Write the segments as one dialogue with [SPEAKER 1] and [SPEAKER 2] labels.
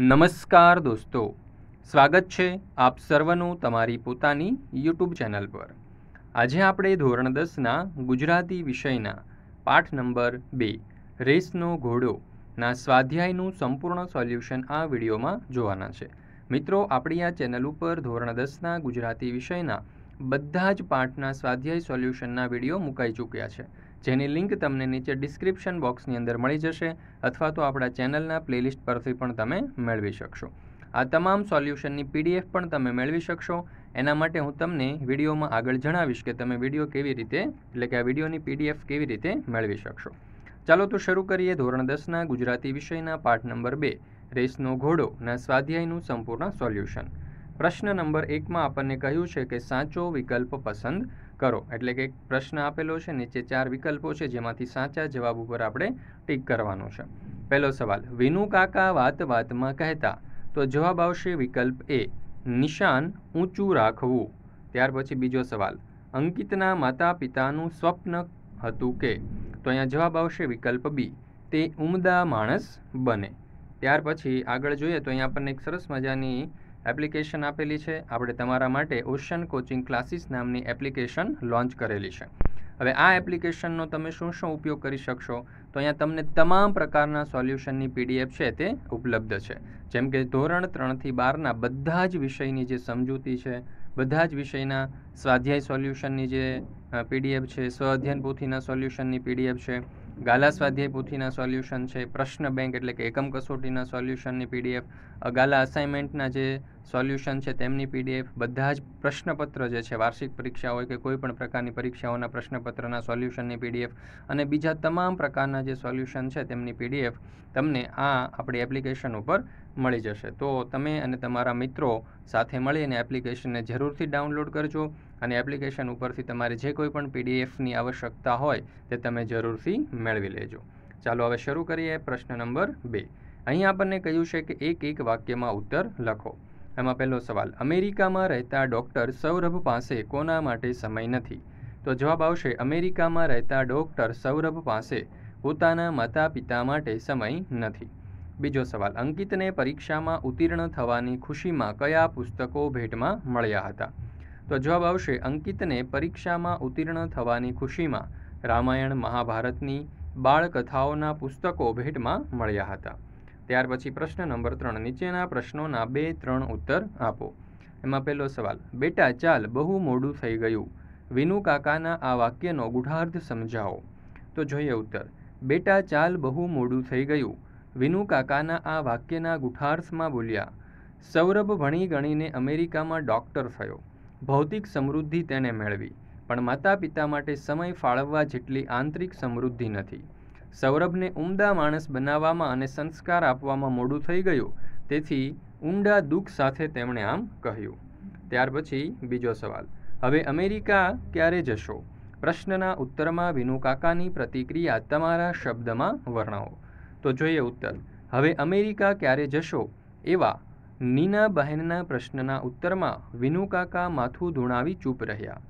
[SPEAKER 1] નમસ્કાર દોસ્તો સ્વાગત છે આપ સર્વનું તમારી પોતાની યુટ્યુબ ચેનલ પર આજે આપણે ધોરણ દસના ગુજરાતી વિષયના પાઠ નંબર બે રેસનો ઘોડોના સ્વાધ્યાયનું સંપૂર્ણ સોલ્યુશન આ વિડીયોમાં જોવાના છે મિત્રો આપણી આ ચેનલ ઉપર ધોરણ દસના ગુજરાતી વિષયના બધા જ પાઠના સ્વાધ્યાય સોલ્યુશનના વિડીયો મુકાઈ ચૂક્યા છે જેની લિંક તમને નીચે ડિસ્ક્રિપ્શન બોક્સની અંદર મળી જશે અથવા તો આપણા ચેનલના પ્લેલિસ્ટ પરથી પણ તમે મેળવી શકશો આ તમામ સોલ્યુશનની પીડીએફ પણ તમે મેળવી શકશો એના માટે હું તમને વિડીયોમાં આગળ જણાવીશ કે તમે વિડીયો કેવી રીતે એટલે કે આ વિડીયોની પીડીએફ કેવી રીતે મેળવી શકશો ચાલો તો શરૂ કરીએ ધોરણ દસના ગુજરાતી વિષયના પાઠ નંબર બે રેસનો ઘોડો ના સ્વાધ્યાયનું સંપૂર્ણ સોલ્યુશન પ્રશ્ન નંબર એકમાં આપણને કહ્યું છે કે સાચો વિકલ્પ પસંદ કરો એટલે કે એક પ્રશ્ન આપેલો છે નીચે ચાર વિકલ્પો છે જેમાંથી સાચા જવાબ ઉપર આપણે ટીક કરવાનો છે પહેલો સવાલ વિનુ કાકા વાત વાતમાં કહેતા તો જવાબ આવશે વિકલ્પ એ નિશાન ઊંચું રાખવું ત્યાર પછી બીજો સવાલ અંકિતના માતા પિતાનું સ્વપ્ન હતું કે તો અહીંયા જવાબ આવશે વિકલ્પ બી તે ઉમદા માણસ બને ત્યાર પછી આગળ જોઈએ તો અહીંયા આપણને એક સરસ મજાની એપ્લિકેશન આપેલી છે આપણે તમારા માટે ઓશન કોચિંગ ક્લાસીસ નામની એપ્લિકેશન લોન્ચ કરેલી છે હવે આ એપ્લિકેશનનો તમે શું શું ઉપયોગ કરી શકશો તો અહીંયા તમને તમામ પ્રકારના સોલ્યુશનની પીડીએફ છે તે ઉપલબ્ધ છે જેમ કે ધોરણ ત્રણથી બારના બધા જ વિષયની જે સમજૂતી છે બધા જ વિષયના સ્વાધ્યાય સોલ્યુશનની જે પીડીએફ છે સ્વઅધ્યયન પોથીના સોલ્યુશનની પીડીએફ છે ગાલા સ્વાધ્યાય પોથીના સોલ્યુશન છે પ્રશ્ન બેંક એટલે કે એકમ કસોટીના સોલ્યુશનની પીડીએફ ગાલા અસાઇનમેન્ટના જે સોલ્યુશન છે તેમની પીડીએફ બધા જ પ્રશ્નપત્ર જે છે વાર્ષિક પરીક્ષા હોય કે કોઈ પણ પ્રકારની પરીક્ષાઓના પ્રશ્નપત્રના સોલ્યુશનની પીડીએફ અને બીજા તમામ પ્રકારના જે સોલ્યુશન છે તેમની પીડીએફ તમને આ આપણી એપ્લિકેશન ઉપર મળી જશે તો તમે અને તમારા મિત્રો સાથે મળીને એપ્લિકેશનને જરૂરથી ડાઉનલોડ કરજો અને એપ્લિકેશન ઉપરથી તમારે જે કોઈ પણ પીડીએફની આવશ્યકતા હોય તે તમે જરૂરથી મેળવી લેજો ચાલો હવે શરૂ કરીએ પ્રશ્ન નંબર બે અહીં આપણને કહ્યું છે કે એક એક વાક્યમાં ઉત્તર લખો એમાં પહેલો સવાલ અમેરિકામાં રહેતા ડૉક્ટર સૌરભ પાસે કોના માટે સમય નથી તો જવાબ આવશે અમેરિકામાં રહેતા ડૉક્ટર સૌરભ પાસે પોતાના માતા પિતા માટે સમય નથી બીજો સવાલ અંકિતને પરીક્ષામાં ઉત્તીર્ણ થવાની ખુશીમાં કયા પુસ્તકો ભેટમાં મળ્યા હતા તો જવાબ આવશે અંકિતને પરીક્ષામાં ઉત્તીર્ણ થવાની ખુશીમાં રામાયણ મહાભારતની બાળકથાઓના પુસ્તકો ભેટમાં મળ્યા હતા ત્યાર પછી પ્રશ્ન નંબર ત્રણ નીચેના પ્રશ્નોના બે ત્રણ ઉત્તર આપો એમાં પહેલો સવાલ બેટા ચાલ બહુ મોડું થઈ ગયું વિનુ કાકાના આ વાક્યનો ગૂઢાર્થ સમજાવો તો જોઈએ ઉત્તર બેટા ચાલ બહુ મોડું થઈ ગયું વિનુ કાકાના આ વાક્યના ગૂઢાર્થમાં બોલ્યા સૌરભ ભણી ગણીને અમેરિકામાં ડૉક્ટર થયો ભૌતિક સમૃદ્ધિ તેણે મેળવી પણ માતા પિતા માટે સમય ફાળવવા જેટલી આંતરિક સમૃદ્ધિ નથી સૌરભને ઉમદા માણસ બનાવવામાં અને સંસ્કાર આપવામાં મોડું થઈ ગયું તેથી ઊંડા દુઃખ સાથે તેમણે આમ કહ્યું ત્યાર પછી બીજો સવાલ હવે અમેરિકા ક્યારે જશો પ્રશ્નના ઉત્તરમાં વિનુ કાકાની પ્રતિક્રિયા તમારા શબ્દમાં વર્ણવો તો જોઈએ ઉત્તર હવે અમેરિકા ક્યારે જશો એવા નીના બહેનના પ્રશ્નના ઉત્તરમાં વિનુ કાકા માથું ધૂણાવી ચૂપ રહ્યા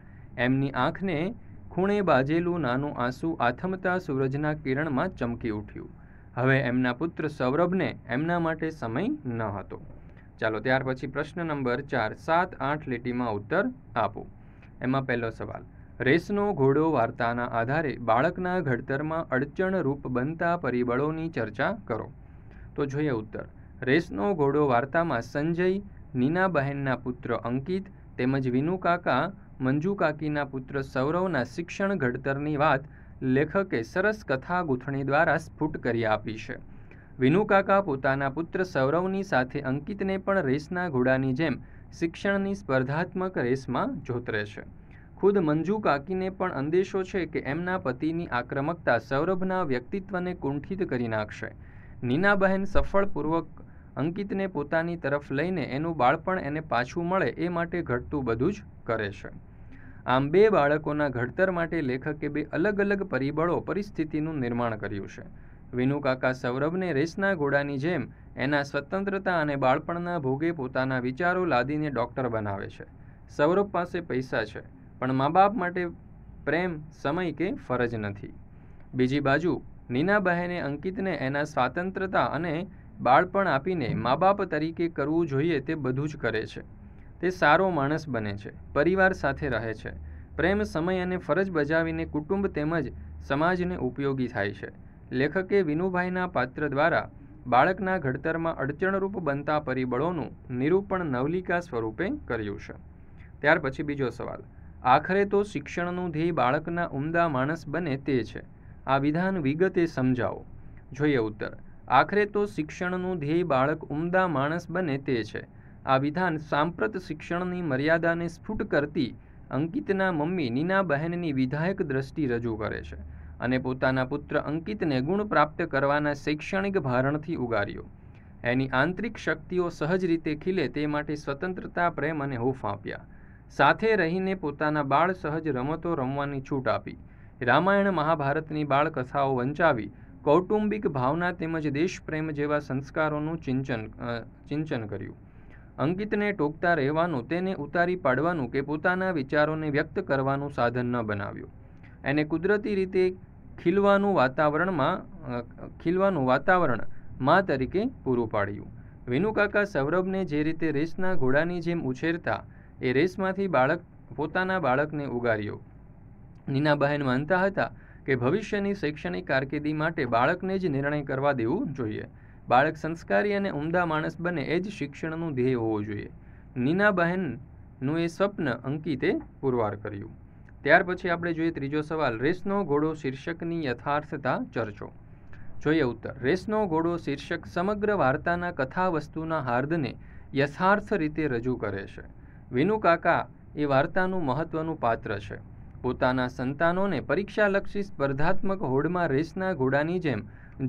[SPEAKER 1] એમની આંખને ખૂણે બાજેલું નાનું આંસુ આથમતા સૂરજના કિરણમાં ચમકી ઉઠ્યું હવે એમના પુત્ર સૌરભને એમના માટે સમય ન હતો ચાલો ત્યાર પછી પ્રશ્ન નંબર ચાર સાત આઠ લીટીમાં ઉત્તર આપો એમાં પહેલો સવાલ રેસનો ઘોડો વાર્તાના આધારે બાળકના ઘડતરમાં અડચણરૂપ બનતા પરિબળોની ચર્ચા કરો તો જોઈએ ઉત્તર રેસનો ઘોડો વાર્તામાં સંજય નીનાબહેનના પુત્ર અંકિત તેમજ વિનુ કાકા મંજુ કાકીના પુત્ર સૌરવના શિક્ષણ ઘડતરની વાત લેખકે સરસ કથા ગૂંથણી દ્વારા સ્ફુટ કરી આપી છે વિનુકાકા પોતાના પુત્ર સૌરવની સાથે અંકિતને પણ રેસના ઘોડાની જેમ શિક્ષણની સ્પર્ધાત્મક રેસમાં જોતરે છે ખુદ મંજુ કાકીને પણ અંદેશો છે કે એમના પતિની આક્રમકતા સૌરભના વ્યક્તિત્વને કુંઠિત કરી નાખશે નીનાબહેન સફળપૂર્વક અંકિતને પોતાની તરફ લઈને એનું બાળપણ એને પાછું મળે એ માટે ઘટતું બધું જ કરે છે આમ બે બાળકોના ઘડતર માટે લેખકે બે અલગ અલગ પરિબળો પરિસ્થિતિનું નિર્માણ કર્યું છે વિનુકાકા સૌરભને રેસના ઘોડાની જેમ એના સ્વતંત્રતા અને બાળપણના ભોગે પોતાના વિચારો લાદીને ડૉક્ટર બનાવે છે સૌરભ પાસે પૈસા છે પણ મા બાપ માટે પ્રેમ સમય કે ફરજ નથી બીજી બાજુ નીના બહેને અંકિતને એના સ્વાતંત્રતા અને બાળપણ આપીને મા બાપ તરીકે કરવું જોઈએ તે બધું જ કરે છે તે સારો માણસ બને છે પરિવાર સાથે રહે છે પ્રેમ સમય અને ફરજ બજાવીને કુટુંબ તેમજ સમાજને ઉપયોગી થાય છે લેખકે વિનુભાઈના પાત્ર દ્વારા બાળકના ઘડતરમાં અડચણરૂપ બનતા પરિબળોનું નિરૂપણ નવલિકા સ્વરૂપે કર્યું છે ત્યાર પછી બીજો સવાલ આખરે તો શિક્ષણનું ધ્યેય બાળકના ઉમદા માણસ બને તે છે આ વિધાન વિગતે સમજાવો જોઈએ ઉત્તર આખરે તો શિક્ષણનું ધ્યેય બાળક ઉમદા માણસ બને તે છે આ વિધાન સાંપ્રત શિક્ષણની મર્યાદાને સ્ફુટ કરતી અંકિતના મમ્મી નીનાબહેનની વિધાયક દ્રષ્ટિ રજૂ કરે છે અને પોતાના પુત્ર અંકિતને ગુણ પ્રાપ્ત કરવાના શૈક્ષણિક ભારણથી ઉગાર્યો એની આંતરિક શક્તિઓ સહજ રીતે ખીલે તે માટે સ્વતંત્રતા પ્રેમ અને હૂફ આપ્યા સાથે રહીને પોતાના બાળ સહજ રમતો રમવાની છૂટ આપી રામાયણ મહાભારતની બાળકથાઓ વંચાવી કૌટુંબિક ભાવના તેમજ દેશપ્રેમ જેવા સંસ્કારોનું ચિંચન ચિંચન કર્યું અંકિતને ટોકતા રહેવાનું તેને ઉતારી પાડવાનું કે પોતાના વિચારોને વ્યક્ત કરવાનું સાધન ન બનાવ્યું એને કુદરતી રીતે ખીલવાનું વાતાવરણમાં ખીલવાનું વાતાવરણ મા તરીકે પૂરું પાડ્યું વિનુકાકા સૌરભને જે રીતે રેસના ઘોડાની જેમ ઉછેરતા એ રેસમાંથી બાળક પોતાના બાળકને ઉગાર્યો નીનાબહેન માનતા હતા કે ભવિષ્યની શૈક્ષણિક કારકિર્દી માટે બાળકને જ નિર્ણય કરવા દેવું જોઈએ બાળક સંસ્કારી અને ઉમદા માણસ બને એ જ શિક્ષણનું ધ્યેય હોવો જોઈએ નીનાબહેનનું એ સ્વપ્ન અંકિતે પુરવાર કર્યું ત્યાર પછી આપણે જોઈએ ત્રીજો સવાલ રેસનો ઘોડો શીર્ષકની યથાર્થતા ચર્ચો જોઈએ ઉત્તર રેસનો ઘોડો શીર્ષક સમગ્ર વાર્તાના કથા વસ્તુના હાર્દને યથાર્થ રીતે રજૂ કરે છે વિનુ કાકા એ વાર્તાનું મહત્વનું પાત્ર છે પોતાના સંતાનોને પરીક્ષાલક્ષી સ્પર્ધાત્મક હોડમાં રેસના ઘોડાની જેમ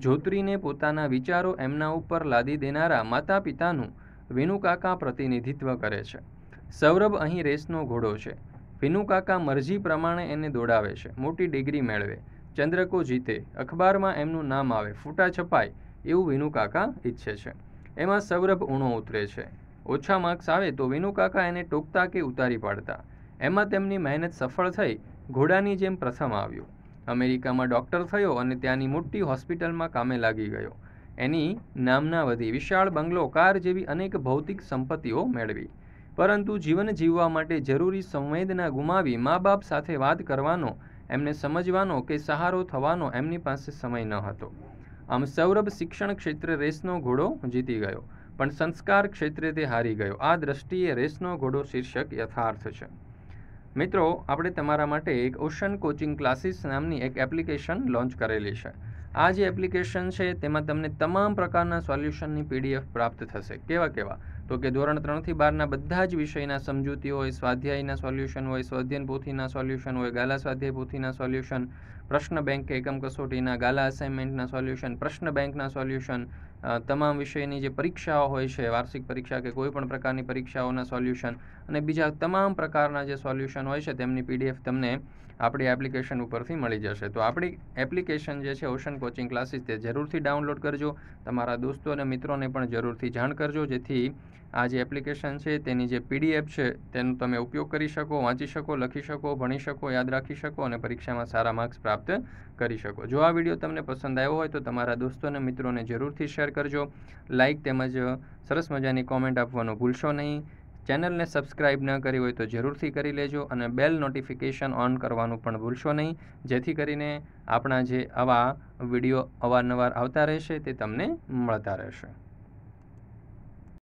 [SPEAKER 1] જોતરીને પોતાના વિચારો એમના ઉપર લાદી દેનારા માતા પિતાનું વિનુકાકા પ્રતિનિધિત્વ કરે છે સૌરભ અહીં રેસનો ઘોડો છે વિનુકાકા મરજી પ્રમાણે એને દોડાવે છે મોટી ડિગ્રી મેળવે ચંદ્રકો જીતે અખબારમાં એમનું નામ આવે ફૂટા છપાય એવું વિનુકાકા ઈચ્છે છે એમાં સૌરભ ઊણો ઉતરે છે ઓછા માર્ક્સ આવે તો વિનુકાકા એને ટોકતા કે ઉતારી પાડતા એમાં તેમની મહેનત સફળ થઈ ઘોડાની જેમ પ્રથમ આવ્યો અમેરિકામાં ડૉક્ટર થયો અને ત્યાંની મોટી હોસ્પિટલમાં કામે લાગી ગયો એની નામના વધી વિશાળ બંગલો કાર જેવી અનેક ભૌતિક સંપત્તિઓ મેળવી પરંતુ જીવન જીવવા માટે જરૂરી સંવેદના ગુમાવી મા બાપ સાથે વાત કરવાનો એમને સમજવાનો કે સહારો થવાનો એમની પાસે સમય ન હતો આમ સૌરભ શિક્ષણ ક્ષેત્રે રેસનો ઘોડો જીતી ગયો પણ સંસ્કાર ક્ષેત્રે તે હારી ગયો આ દ્રષ્ટિએ રેસનો ઘોડો શીર્ષક યથાર્થ છે મિત્રો આપણે તમારા માટે એક ઓશન કોચિંગ ક્લાસીસ નામની એક એપ્લિકેશન લોન્ચ કરેલી છે આ જે એપ્લિકેશન છે તેમાં તમને તમામ પ્રકારના સોલ્યુશનની પીડીએફ પ્રાપ્ત થશે કેવા કેવા તો કે ધોરણ ત્રણથી બારના બધા જ વિષયના સમજૂતી હોય સ્વાધ્યાયના સોલ્યુશન હોય સ્વાધ્યન પોથીના સોલ્યુશન હોય ગાલા સ્વાધ્યાય પોથીના સોલ્યુશન પ્રશ્ન બેંક એકમ કસોટીના ગાલા અસાઇનમેન્ટના સોલ્યુશન પ્રશ્ન બેંકના સોલ્યુશન તમામ વિષયની જે પરીક્ષાઓ હોય છે વાર્ષિક પરીક્ષા કે કોઈ પણ પ્રકારની પરીક્ષાઓના સોલ્યુશન અને બીજા તમામ પ્રકારના જે સોલ્યુશન હોય છે તેમની પીડીએફ તમને આપણી એપ્લિકેશન ઉપરથી મળી જશે તો આપણી એપ્લિકેશન જે છે ઓશન કોચિંગ ક્લાસીસ તે જરૂરથી ડાઉનલોડ કરજો તમારા દોસ્તો અને મિત્રોને પણ જરૂરથી જાણ કરજો જેથી આ જે એપ્લિકેશન છે તેની જે પીડીએફ છે તેનો તમે ઉપયોગ કરી શકો વાંચી શકો લખી શકો ભણી શકો યાદ રાખી શકો અને પરીક્ષામાં સારા માર્ક્સ પ્રાપ્ત કરી શકો જો આ વિડીયો તમને પસંદ આવ્યો હોય તો તમારા દોસ્તો અને મિત્રોને જરૂરથી શેર કરજો લાઇક તેમજ સરસ મજાની કોમેન્ટ આપવાનું ભૂલશો નહીં ચેનલને સબસ્ક્રાઇબ ન કરી હોય તો જરૂરથી કરી લેજો અને બેલ નોટિફિકેશન ઓન કરવાનું પણ ભૂલશો નહીં જેથી કરીને આપણા જે આવા વિડીયો અવારનવાર આવતા રહેશે તે તમને મળતા રહેશે